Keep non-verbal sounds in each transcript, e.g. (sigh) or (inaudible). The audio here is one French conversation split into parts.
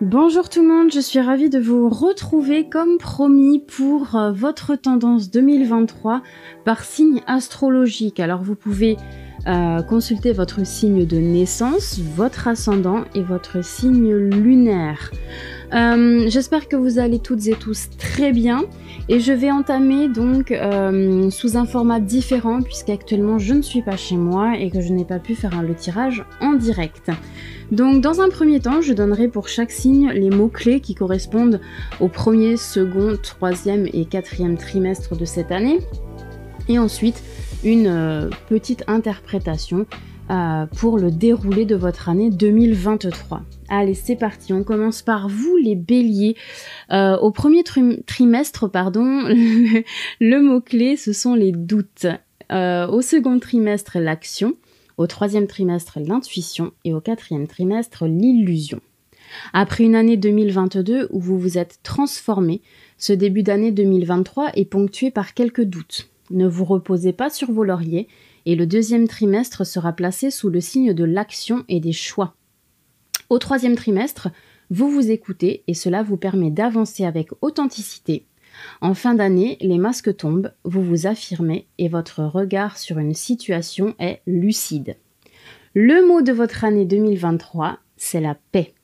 Bonjour tout le monde, je suis ravie de vous retrouver comme promis pour euh, votre tendance 2023 par signe astrologique. Alors vous pouvez euh, consulter votre signe de naissance, votre ascendant et votre signe lunaire. Euh, j'espère que vous allez toutes et tous très bien et je vais entamer donc sous un format différent puisqu'actuellement je ne suis pas chez moi et que je n'ai pas pu faire le tirage en direct. Donc dans un premier temps, je donnerai pour chaque signe les mots-clés qui correspondent au premier, second, troisième et quatrième trimestre de cette année. Et ensuite, une euh, petite interprétation euh, pour le déroulé de votre année 2023. Allez, c'est parti. On commence par vous, les béliers. Euh, au premier trimestre, pardon, (laughs) le, mot-clé, ce sont les doutes. au second trimestre, l'action. Au troisième trimestre, l'intuition et au quatrième trimestre, l'illusion. Après une année 2022 où vous vous êtes transformé, ce début d'année 2023 est ponctué par quelques doutes. Ne vous reposez pas sur vos lauriers et le deuxième trimestre sera placé sous le signe de l'action et des choix. Au troisième trimestre, vous vous écoutez et cela vous permet d'avancer avec authenticité en fin d'année, les masques tombent, vous vous affirmez et votre regard sur une situation est lucide. Le mot de votre année 2023, c'est la paix.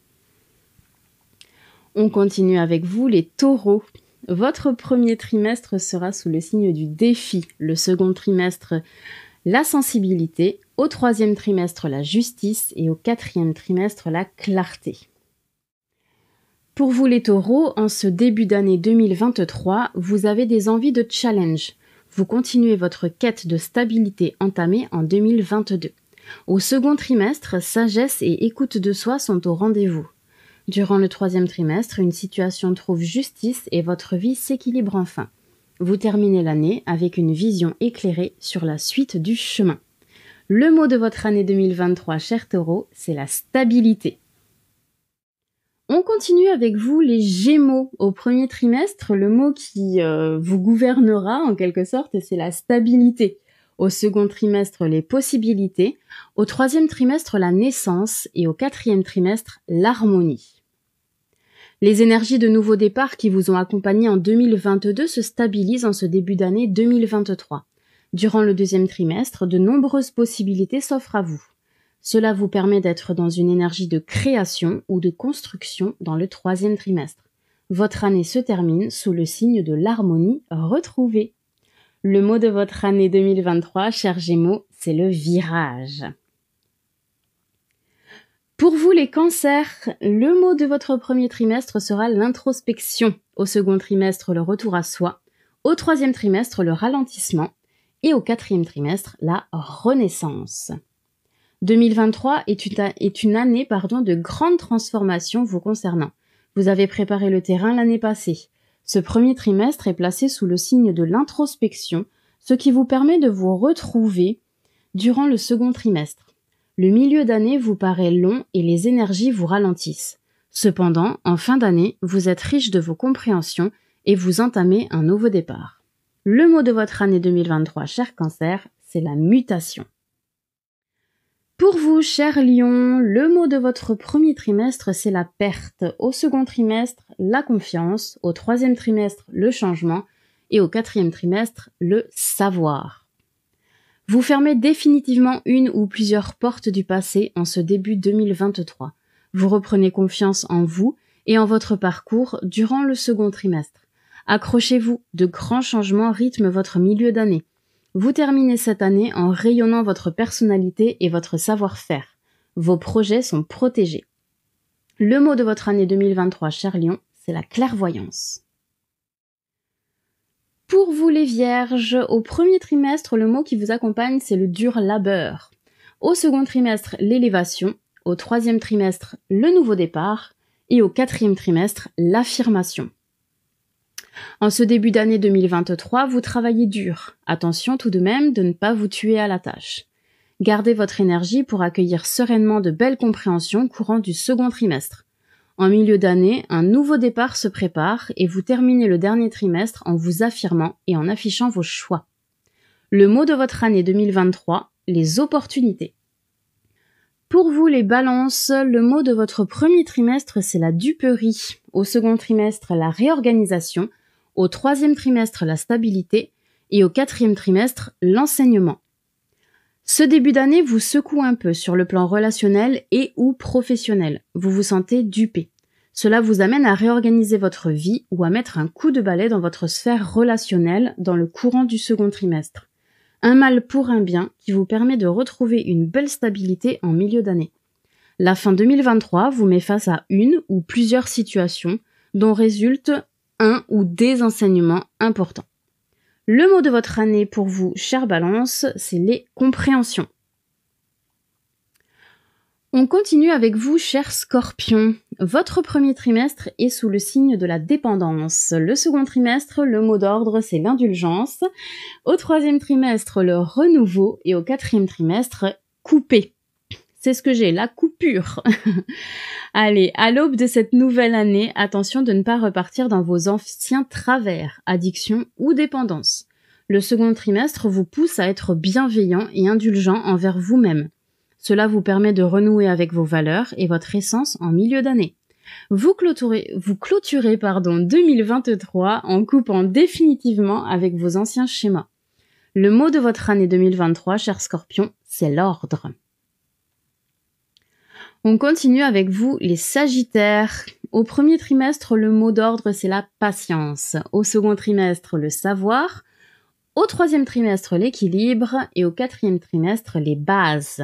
On continue avec vous les taureaux. Votre premier trimestre sera sous le signe du défi, le second trimestre la sensibilité, au troisième trimestre la justice et au quatrième trimestre la clarté. Pour vous les taureaux, en ce début d'année 2023, vous avez des envies de challenge. Vous continuez votre quête de stabilité entamée en 2022. Au second trimestre, sagesse et écoute de soi sont au rendez-vous. Durant le troisième trimestre, une situation trouve justice et votre vie s'équilibre enfin. Vous terminez l'année avec une vision éclairée sur la suite du chemin. Le mot de votre année 2023, cher taureau, c'est la stabilité. On continue avec vous les Gémeaux. Au premier trimestre, le mot qui euh, vous gouvernera en quelque sorte, c'est la stabilité. Au second trimestre, les possibilités. Au troisième trimestre, la naissance. Et au quatrième trimestre, l'harmonie. Les énergies de nouveau départ qui vous ont accompagné en 2022 se stabilisent en ce début d'année 2023. Durant le deuxième trimestre, de nombreuses possibilités s'offrent à vous. Cela vous permet d'être dans une énergie de création ou de construction dans le troisième trimestre. Votre année se termine sous le signe de l'harmonie retrouvée. Le mot de votre année 2023, cher Gémeaux, c'est le virage. Pour vous les cancers, le mot de votre premier trimestre sera l'introspection, au second trimestre le retour à soi, au troisième trimestre le ralentissement et au quatrième trimestre la renaissance. 2023 est une, année pardon, de grandes transformations vous concernant. Vous avez préparé le terrain l'année passée. Ce premier trimestre est placé sous le signe de l'introspection, ce qui vous permet de vous retrouver durant le second trimestre. Le milieu d'année vous paraît long et les énergies vous ralentissent. Cependant, en fin d'année, vous êtes riche de vos compréhensions et vous entamez un nouveau départ. Le mot de votre année 2023, cher cancer, c'est la mutation. Pour vous, cher Lyon, le mot de votre premier trimestre, c'est la perte. Au second trimestre, la confiance. Au troisième trimestre, le changement. Et au quatrième trimestre, le savoir. Vous fermez définitivement une ou plusieurs portes du passé en ce début 2023. Vous reprenez confiance en vous et en votre parcours durant le second trimestre. Accrochez-vous, de grands changements rythment votre milieu d'année. Vous terminez cette année en rayonnant votre personnalité et votre savoir-faire. Vos projets sont protégés. Le mot de votre année 2023, cher Lion, c'est la clairvoyance. Pour vous les vierges, au premier trimestre, le mot qui vous accompagne, c'est le dur labeur. Au second trimestre, l'élévation. Au troisième trimestre, le nouveau départ. Et au quatrième trimestre, l'affirmation. En ce début d'année 2023, vous travaillez dur. Attention tout de même de ne pas vous tuer à la tâche. Gardez votre énergie pour accueillir sereinement de belles compréhensions courant du second trimestre. En milieu d'année, un nouveau départ se prépare et vous terminez le dernier trimestre en vous affirmant et en affichant vos choix. Le mot de votre année 2023, les opportunités. Pour vous les balances, le mot de votre premier trimestre, c'est la duperie. Au second trimestre, la réorganisation. Au troisième trimestre, la stabilité. Et au quatrième trimestre, l'enseignement. Ce début d'année vous secoue un peu sur le plan relationnel et ou professionnel. Vous vous sentez dupé. Cela vous amène à réorganiser votre vie ou à mettre un coup de balai dans votre sphère relationnelle dans le courant du second trimestre. Un mal pour un bien qui vous permet de retrouver une belle stabilité en milieu d'année. La fin 2023 vous met face à une ou plusieurs situations dont résulte un ou des enseignements importants. Le mot de votre année pour vous, chère balance, c'est les compréhensions. On continue avec vous, chers scorpions. Votre premier trimestre est sous le signe de la dépendance. Le second trimestre, le mot d'ordre, c'est l'indulgence. Au troisième trimestre, le renouveau. Et au quatrième trimestre, couper. C'est ce que j'ai, la coupure. (laughs) Allez, à l'aube de cette nouvelle année, attention de ne pas repartir dans vos anciens travers, addiction ou dépendance. Le second trimestre vous pousse à être bienveillant et indulgent envers vous-même. Cela vous permet de renouer avec vos valeurs et votre essence en milieu d'année. Vous clôturez, vous clôturez pardon, 2023 en coupant définitivement avec vos anciens schémas. Le mot de votre année 2023, cher scorpion, c'est l'ordre. On continue avec vous les Sagittaires. Au premier trimestre, le mot d'ordre, c'est la patience. Au second trimestre, le savoir. Au troisième trimestre, l'équilibre. Et au quatrième trimestre, les bases.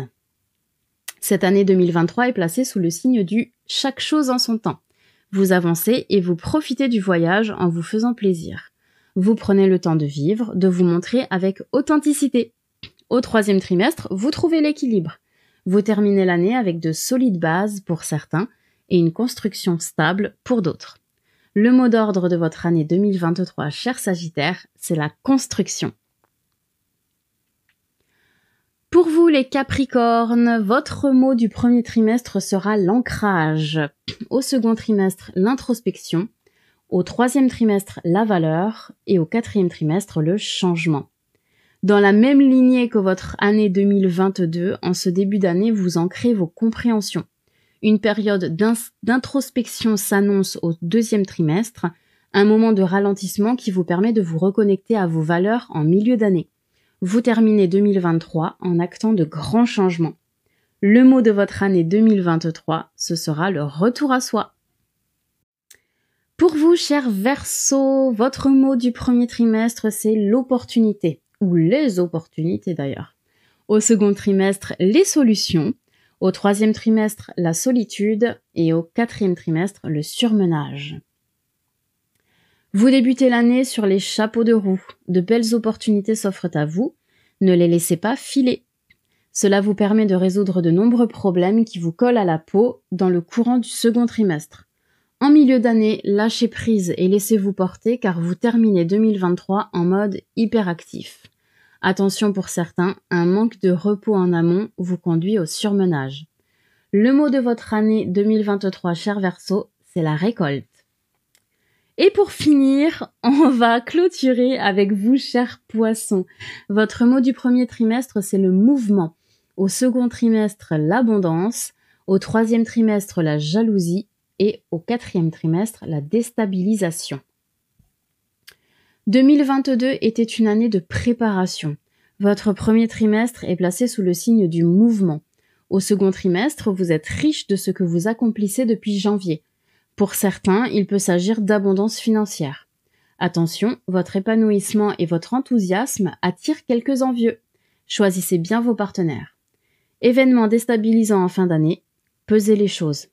Cette année 2023 est placée sous le signe du chaque chose en son temps. Vous avancez et vous profitez du voyage en vous faisant plaisir. Vous prenez le temps de vivre, de vous montrer avec authenticité. Au troisième trimestre, vous trouvez l'équilibre. Vous terminez l'année avec de solides bases pour certains et une construction stable pour d'autres. Le mot d'ordre de votre année 2023, cher Sagittaire, c'est la construction. Pour vous les Capricornes, votre mot du premier trimestre sera l'ancrage. Au second trimestre, l'introspection. Au troisième trimestre, la valeur. Et au quatrième trimestre, le changement. Dans la même lignée que votre année 2022, en ce début d'année, vous ancrez vos compréhensions. Une période d'introspection s'annonce au deuxième trimestre, un moment de ralentissement qui vous permet de vous reconnecter à vos valeurs en milieu d'année vous terminez 2023 en actant de grands changements. Le mot de votre année 2023, ce sera le retour à soi. Pour vous, cher Verseau, votre mot du premier trimestre, c'est l'opportunité, ou les opportunités d'ailleurs. Au second trimestre, les solutions. Au troisième trimestre, la solitude. Et au quatrième trimestre, le surmenage. Vous débutez l'année sur les chapeaux de roue. De belles opportunités s'offrent à vous. Ne les laissez pas filer. Cela vous permet de résoudre de nombreux problèmes qui vous collent à la peau dans le courant du second trimestre. En milieu d'année, lâchez prise et laissez-vous porter car vous terminez 2023 en mode hyperactif. Attention pour certains, un manque de repos en amont vous conduit au surmenage. Le mot de votre année 2023, cher Verseau, c'est la récolte. Et pour finir, (laughs) on va clôturer avec vous, chers poissons. Votre mot du premier trimestre, c'est le mouvement. Au second trimestre, l'abondance. Au troisième trimestre, la jalousie. Et au quatrième trimestre, la déstabilisation. 2022 était une année de préparation. Votre premier trimestre est placé sous le signe du mouvement. Au second trimestre, vous êtes riche de ce que vous accomplissez depuis janvier. Pour certains, il peut s'agir d'abondance financière. Attention, votre épanouissement et votre enthousiasme attirent quelques envieux. Choisissez bien vos partenaires. Événement déstabilisant en fin d'année, pesez les choses.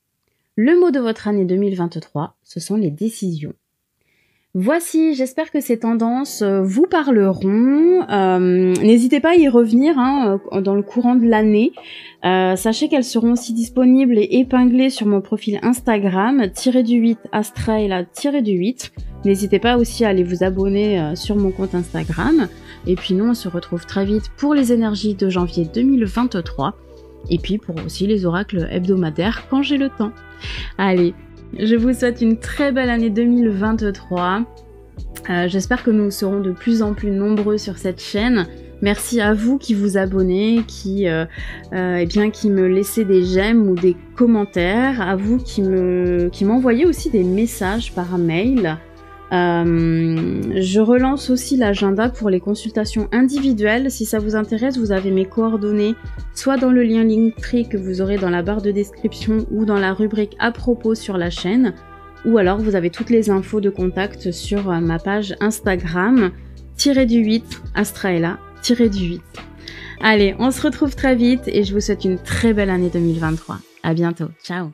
Le mot de votre année 2023, ce sont les décisions. Voici, j'espère que ces tendances euh, vous parleront. Euh, n'hésitez pas à y revenir hein, euh, dans le courant de l'année. sachez qu'elles seront aussi disponibles et épinglées sur mon profil Instagram, tiré du 8 la tiré du 8. N'hésitez pas aussi à aller vous abonner sur mon compte Instagram. Et puis nous, on se retrouve très vite pour les énergies de janvier 2023. Et puis pour aussi les oracles hebdomadaires quand j'ai le temps. Allez, je vous souhaite une très belle année 2023. Euh, j'espère que nous serons de plus en plus nombreux sur cette chaîne. Merci à vous qui vous abonnez, qui, euh, euh, eh bien, qui me laissez des j'aime ou des commentaires, à vous qui m'envoyez aussi des messages par mail. Euh, je relance aussi l'agenda pour les consultations individuelles. Si ça vous intéresse, vous avez mes coordonnées, soit dans le lien Linktree que vous aurez dans la barre de description ou dans la rubrique à propos sur la chaîne. Ou alors vous avez toutes les infos de contact sur euh, ma page Instagram, tiré du 8, Astraella tirer du 8. Allez, on se retrouve très vite et je vous souhaite une très belle année 2023. À bientôt. Ciao.